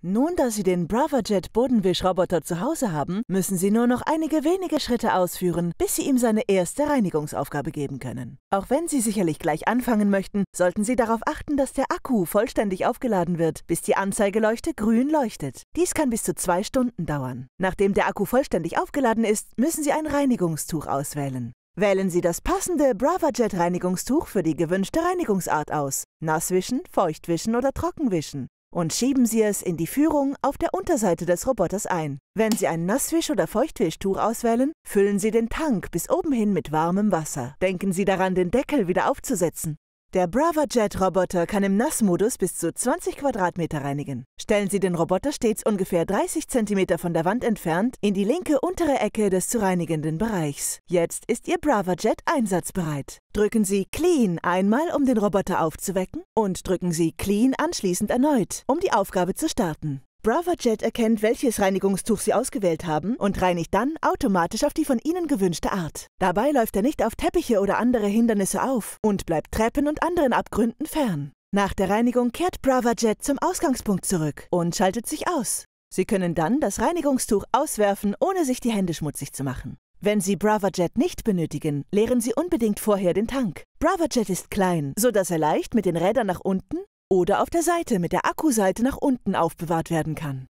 Nun, da Sie den Bravajet Bodenwischroboter zu Hause haben, müssen Sie nur noch einige wenige Schritte ausführen, bis Sie ihm seine erste Reinigungsaufgabe geben können. Auch wenn Sie sicherlich gleich anfangen möchten, sollten Sie darauf achten, dass der Akku vollständig aufgeladen wird, bis die Anzeigeleuchte grün leuchtet. Dies kann bis zu zwei Stunden dauern. Nachdem der Akku vollständig aufgeladen ist, müssen Sie ein Reinigungstuch auswählen. Wählen Sie das passende BravaJet Reinigungstuch für die gewünschte Reinigungsart aus. Nasswischen, Feuchtwischen oder Trockenwischen und schieben Sie es in die Führung auf der Unterseite des Roboters ein. Wenn Sie ein Nasswisch- oder Feuchtwischtuch auswählen, füllen Sie den Tank bis oben hin mit warmem Wasser. Denken Sie daran, den Deckel wieder aufzusetzen. Der BravaJet-Roboter kann im Nassmodus bis zu 20 Quadratmeter reinigen. Stellen Sie den Roboter stets ungefähr 30 cm von der Wand entfernt in die linke untere Ecke des zu reinigenden Bereichs. Jetzt ist Ihr BravaJet einsatzbereit. Drücken Sie Clean einmal, um den Roboter aufzuwecken und drücken Sie Clean anschließend erneut, um die Aufgabe zu starten. BravaJet erkennt, welches Reinigungstuch Sie ausgewählt haben und reinigt dann automatisch auf die von Ihnen gewünschte Art. Dabei läuft er nicht auf Teppiche oder andere Hindernisse auf und bleibt Treppen und anderen Abgründen fern. Nach der Reinigung kehrt BravaJet zum Ausgangspunkt zurück und schaltet sich aus. Sie können dann das Reinigungstuch auswerfen, ohne sich die Hände schmutzig zu machen. Wenn Sie BravaJet nicht benötigen, leeren Sie unbedingt vorher den Tank. BravaJet ist klein, sodass er leicht mit den Rädern nach unten oder auf der Seite mit der Akkuseite nach unten aufbewahrt werden kann.